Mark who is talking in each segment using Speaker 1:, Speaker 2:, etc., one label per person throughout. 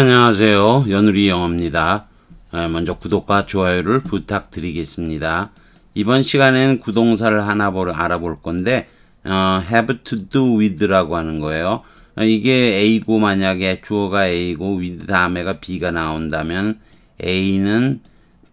Speaker 1: 안녕하세요. 연우리 영어입니다. 예, 먼저 구독과 좋아요를 부탁드리겠습니다. 이번 시간에는 구동사를 하나 알아볼 건데 어, have to do with라고 하는 거예요. 어, 이게 A고 만약에 주어가 A고 with 다음에가 B가 나온다면 A는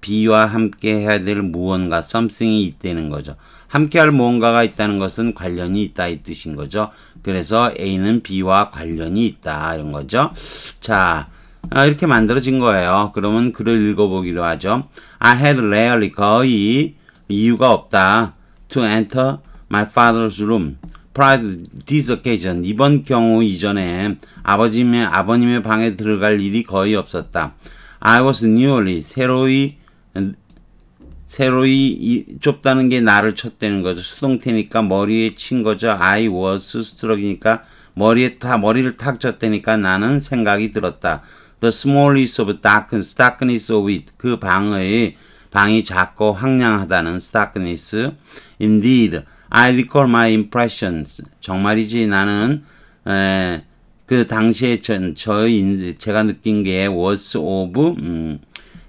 Speaker 1: B와 함께 해야 될 무언가 something이 있다는 거죠. 함께 할 무언가가 있다는 것은 관련이 있다 이 뜻인 거죠. 그래서 A는 B와 관련이 있다 이런 거죠. 자, 어, 이렇게 만들어진 거예요. 그러면 글을 읽어보기로 하죠. I had rarely 거의 이유가 없다. To enter my father's room. Prior this occasion. 이번 경우 이전에 아버님의, 아버님의 방에 들어갈 일이 거의 없었다. I was newly, 새로이, 새로이 좁다는 게 나를 쳤다는 거죠. 수동태니까 머리에 친 거죠. I was, 스트럭이니까 머리에 타, 머리를 탁 쳤다니까 나는 생각이 들었다. The smallest of darkness, darkness of it. 그 방의 방이 작고 황량하다는 darkness. Indeed, I recall my impressions. 정말이지 나는 에, 그 당시에 저, 저의 제가 느낀 게 was of 음,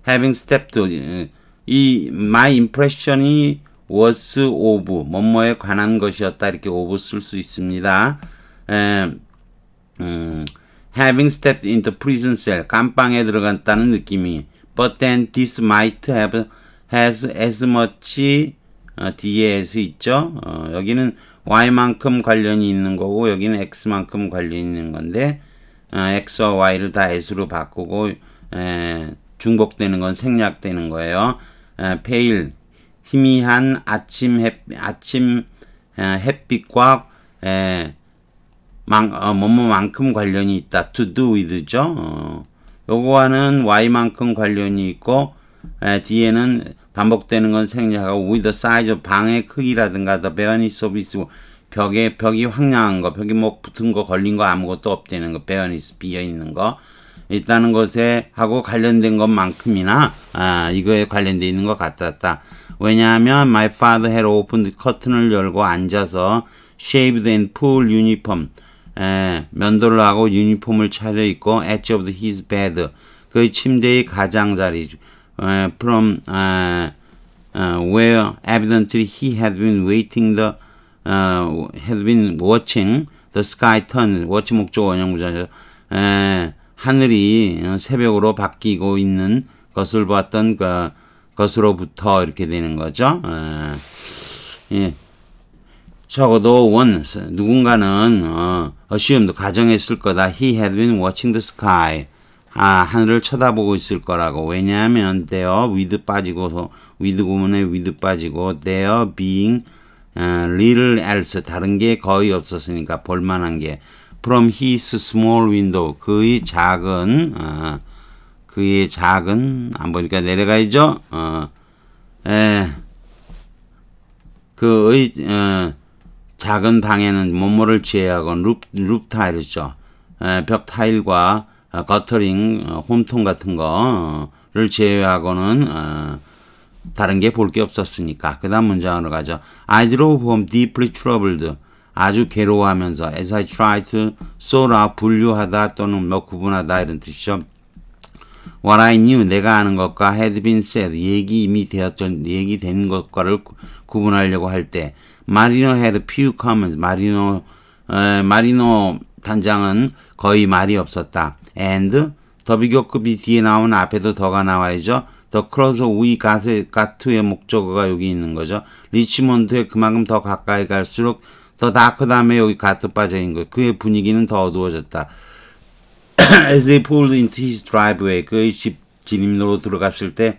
Speaker 1: having stepped 이, 이 my impression이 was of 뭐뭐에 관한 것이었다 이렇게 of 쓸수 있습니다. 에, 음, having stepped into prison cell, 감방에 들어갔다는 느낌이 but then this might have has as much 어, 뒤에 s 있죠. 어, 여기는 y만큼 관련이 있는 거고 여기는 x만큼 관련이 있는 건데 어, x와 y를 다 s로 바꾸고 에, 중복되는 건 생략되는 거예요. 에, 어, pale 희미한 아침 햇 아침 에, 어, 햇빛과 에, 만, 어, 뭐뭐만큼 관련이 있다. to do with죠. 어, 요거와는 y만큼 관련이 있고 에, 뒤에는 반복되는 건 생략하고 with the size of 방의 크기라든가 the bareness of its 벽에 벽이 황량한 거, 벽이 뭐 붙은 거, 걸린 거 아무것도 없대는 거, bareness 비어 있는 거 있다는 것에 하고 관련된 것만큼이나 아, 이거에 관련되어 있는 것 같았다. 왜냐하면 my father had opened curtain을 열고 앉아서 shaved and pool uniform 에, 면도를 하고 유니폼을 차려입고 edge of his bed 그의 침대의 가장자리 에, from 에, 에, where evidently he had been waiting the 어, had been watching the sky turn watch 목적 원형부자죠 하늘이 새벽으로 바뀌고 있는 것을 봤던 그, 것으로부터 이렇게 되는 거죠 에, 예. 적어도 원 누군가는 어, assumed 가정했을 거다. He had been watching the sky. 아 하늘을 쳐다보고 있을 거라고. 왜냐하면 there with 빠지고서 with 구문에 with 빠지고 there being 어, little else 다른 게 거의 없었으니까 볼만한 게 from his small window 그의 작은 어, 그의 작은 안 보니까 내려가야죠. 어, 에, 그의 어, 작은 방에는 몸모를 지혜하고 룹, 룹 타일이죠. 예, 벽 타일과 어, 거터링, 어, 홈통 같은 거를 제외하고는 어, 다른 게 볼 게 없었으니까 그 다음 문장으로 가죠. I drove home deeply troubled. 아주 괴로워하면서 as I try to sort out 분류하다 또는 뭐 구분하다 이런 뜻이죠. What I knew 내가 아는 것과 had been said 얘기 이미 되었던 얘기된 것과를 구분하려고 할때 마리노 had few comments. 마리노 에, 마리노 단장은 거의 말이 없었다. and 더 비교급이 뒤에 나오는 앞에도 더가 나와야죠. 더 크로서 우이 가스 가트의 목적어가 여기 있는 거죠. 리치몬드에 그만큼 더 가까이 갈수록 더 다크 다음에 여기 가트 빠져 있는 거예요. 그의 분위기는 더 어두워졌다. As they pulled into his driveway, 그의 집 진입로로 들어갔을 때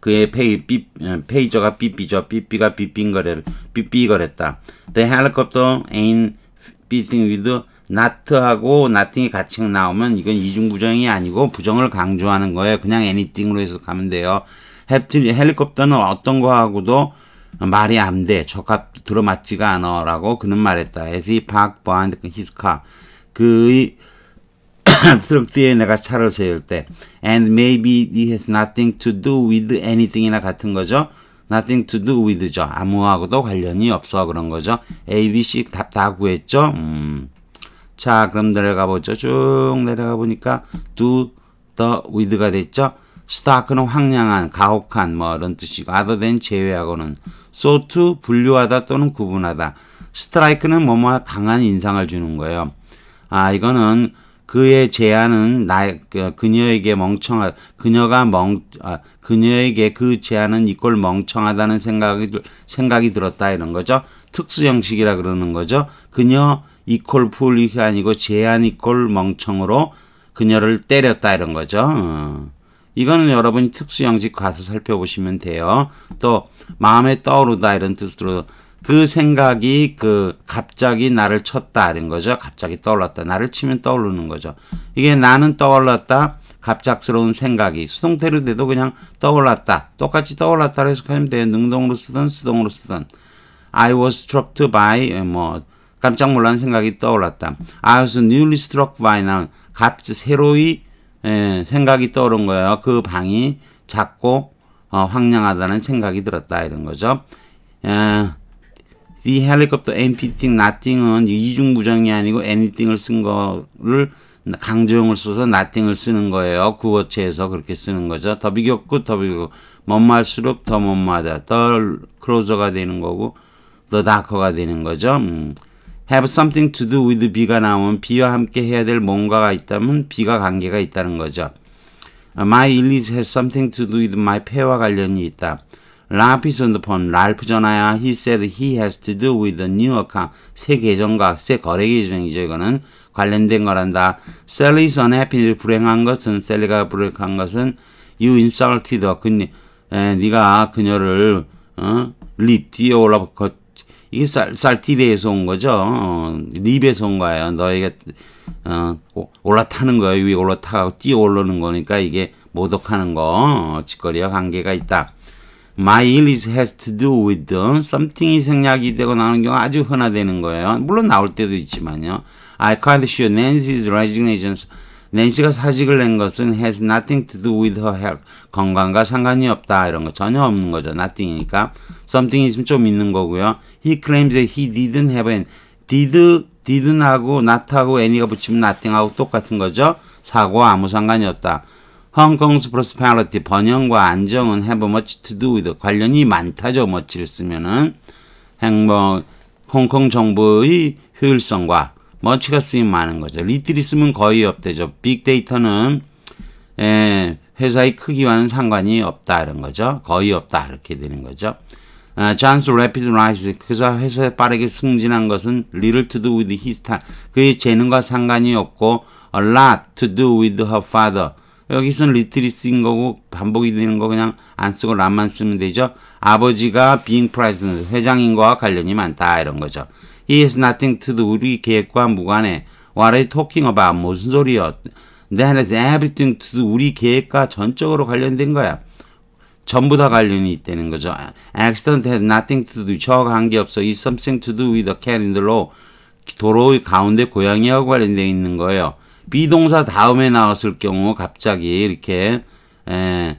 Speaker 1: 그의 페이, 삐, 어, 페이저가 삐삐죠. 삐삐가 삐삐거래, 삐삐거렸다. The helicopter ain't beating with not하고 nothing이 같이 나오면 이건 이중부정이 아니고 부정을 강조하는 거예요. 그냥 anything으로 해서가면 돼요. 헬리콥터는 어떤 거하고도 말이 안 돼. 적합 들어맞지가 않아. 라고 그는 말했다. As he parked behind his car. 그의 트럭 뒤에 내가 차를 세울 때 and maybe it has nothing to do with anything이나 같은 거죠. nothing to do with죠. 아무하고도 관련이 없어 그런 거죠. A, B, C 답 다 구했죠. 음. 자 그럼 내려가 보죠. 쭉 내려가 보니까 do the with가 됐죠. stark는 황량한, 가혹한 뭐 이런 뜻이고 other than 제외하고는 so to 분류하다 또는 구분하다 strike는 뭐뭐 강한 인상을 주는 거예요. 아 이거는 그의 제안은 나 그, 그녀에게 멍청하 그녀가 멍 아, 그녀에게 그 제안은 이꼴 멍청하다는 생각이 생각이 들었다 이런 거죠. 특수 형식이라 그러는 거죠. 그녀 이꼴 풀이 아니고 제안 이꼴 멍청으로 그녀를 때렸다 이런 거죠. 어. 이거는 여러분이 특수 형식 가서 살펴보시면 돼요. 또 마음에 떠오르다 이런 뜻으로 그 생각이 그 갑자기 나를 쳤다 이런 거죠. 갑자기 떠올랐다. 나를 치면 떠오르는 거죠. 이게 나는 떠올랐다. 갑작스러운 생각이 수동태로 돼도 그냥 떠올랐다. 똑같이 떠올랐다 해석하면 돼요. 능동으로 쓰든 수동으로 쓰든. I was struck by 뭐 깜짝 놀란 생각이 떠올랐다. I was newly struck by n 갑자 새로이 에, 예, 생각이 떠오른 거예요. 그 방이 작고 어, 황량하다는 생각이 들었다 이런 거죠. 에, 예, The helicopter a i anything, nothing은 이중 부정이 아니고 anything을 쓴 거를 강조형을 써서 nothing을 쓰는 거예요. 구어체에서 그렇게 쓰는 거죠. 더 비겼고 더 비겼고 못말수록 더 못마다 더 closer가 되는 거고 더 darker가 되는 거죠. 음. have something to do with be가 나오면 be와 함께 해야 될 뭔가가 있다면 be가 관계가 있다는 거죠. My illness has something to do with my 폐와 관련이 있다. 라피손 upon 랄프 전화야 he said he has to do with the new account 새 계정과 새 거래 계정이죠 이거는 관련된 거란다 Sally's u n h a p p i 불행한 것은 셀리가 불행한 것은 you insulted her 그니 에, 네가 그녀를 어? 립 뒤에 올라 거, 이게 쌀, 쌀티대에서 온 거죠 어, 립에서 온 거예요 너에게 어, 올라타는 거예요 위에 올라타고 뛰어 오르는 거니까 이게 모독하는 거 어, 짓거리와 관계가 있다 my English has to do with them. something이 생략이 되고 나오는 경우 아주 흔하되는 거예요. 물론 나올 때도 있지만요. I can't show Nancy's resignation. 낸시가 사직을 낸 것은 has nothing to do with her health. 건강과 상관이 없다. 이런 거 전혀 없는 거죠. nothing이니까. something 있으면 좀 있는 거고요. he claims that he didn't have an did, didn't 하고 not하고 any가 붙이면 nothing하고 똑같은 거죠. 사고와 아무 상관이 없다. Hong Kong's prosperity 번영과 안정은 have much to do with 관련이 많다죠. much를 쓰면은 행복 홍콩 정부의 효율성과 much가 쓰인 많은 거죠. 리틀이 쓰면 거의 없대죠. 빅데이터는 에, 회사의 크기와는 상관이 없다 이런 거죠. 거의 없다 이렇게 되는 거죠. 아, John's rapid rise 그래 회사에 빠르게 승진한 것은 little to do with his t a l e 그의 재능과 상관이 없고 a lot to do with her father 여기서는 리틀이 쓰인 거고 반복이 되는 거 그냥 안 쓰고 람만 쓰면 되죠. 아버지가 being president, 회장인 거와 관련이 많다 이런 거죠. He has nothing to do, 우리 계획과 무관해. What are you talking about? 무슨 소리요? That has everything to do, 우리 계획과 전적으로 관련된 거야. 전부 다 관련이 있다는 거죠. Accident has nothing to do, 저 관계없어. It's something to do with the cat in the law. 도로의 가운데 고양이와 관련되어 있는 거예요. 비동사 다음에 나왔을 경우 갑자기 이렇게 에,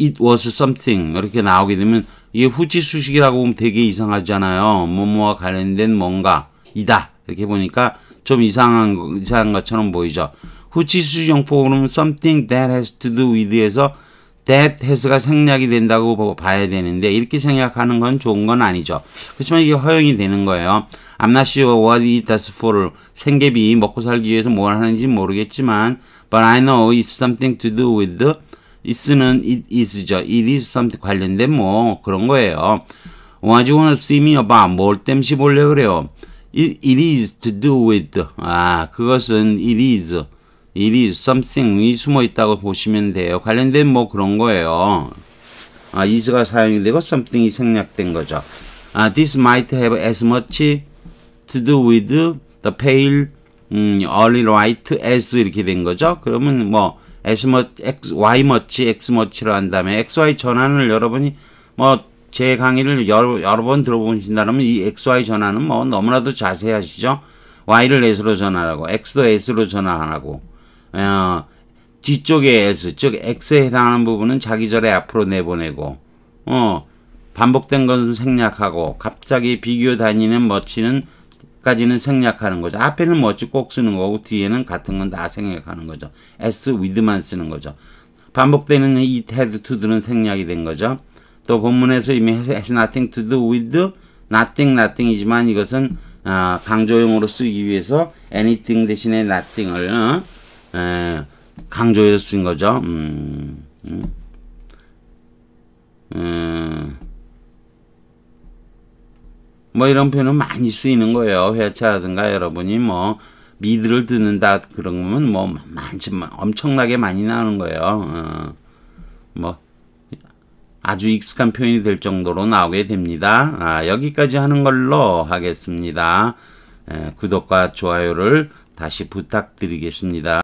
Speaker 1: it was something 이렇게 나오게 되면 이게 후치수식이라고 보면 되게 이상하잖아요. 뭐뭐와 관련된 뭔가 이다 이렇게 보니까 좀 이상한 이상한 것처럼 보이죠. 후치수식 용법으로는 something that has to do with에서 that has가 생략이 된다고 봐야 되는데 이렇게 생략하는 건 좋은 건 아니죠. 그렇지만 이게 허용이 되는 거예요. I'm not sure what it does for. 생계비 먹고 살기 위해서 뭘 하는지 모르겠지만 but I know it's something to do with the it's는 it is죠. it is something 관련된 뭐 그런 거예요. What you wanna see me about? 뭘 땜시 볼래 그래요. It, it is to do with. 아, 그것은 it is. it is something이 숨어 있다고 보시면 돼요. 관련된 뭐 그런 거예요. 아, is가 사용이 되고 something이 생략된 거죠. 아, this might have as much with the pale 음, early l i g h as 이렇게 된 거죠. 그러면 뭐 as much, x, y much, x much로 한 다음에 x, y 전환을 여러분이 뭐 제 강의를 여러, 여러 번 들어보신다면 이 x, y 전환은 뭐 너무나도 자세하시죠. y를 s로 전환하고 x도 s로 전환하고 어, 뒤쪽에 s 즉 x에 해당하는 부분은 자기 절에 앞으로 내보내고 어 반복된 것은 생략하고 갑자기 비교 다니는 멋지는 까지는 생략하는 거죠. 앞에는 뭐지 꼭 쓰는 거고 뒤에는 같은 건 다 생략하는 거죠. s with만 쓰는 거죠. 반복되는 이 h a d to는 생략이 된 거죠. 또 본문에서 이미 has nothing to do with nothing nothing이지만 이것은 어, 아, 강조용으로 쓰기 위해서 anything 대신에 nothing을 어, 에, 강조해서 쓴 거죠. 음, 음, 음. 뭐 이런 표현은 많이 쓰이는 거예요. 회차라든가 여러분이 뭐 미드를 듣는다 그런 거면 뭐 많지 엄청나게 많이 나오는 거예요. 어, 뭐 아주 익숙한 표현이 될 정도로 나오게 됩니다. 아, 여기까지 하는 걸로 하겠습니다. 에, 예, 구독과 좋아요를 다시 부탁드리겠습니다.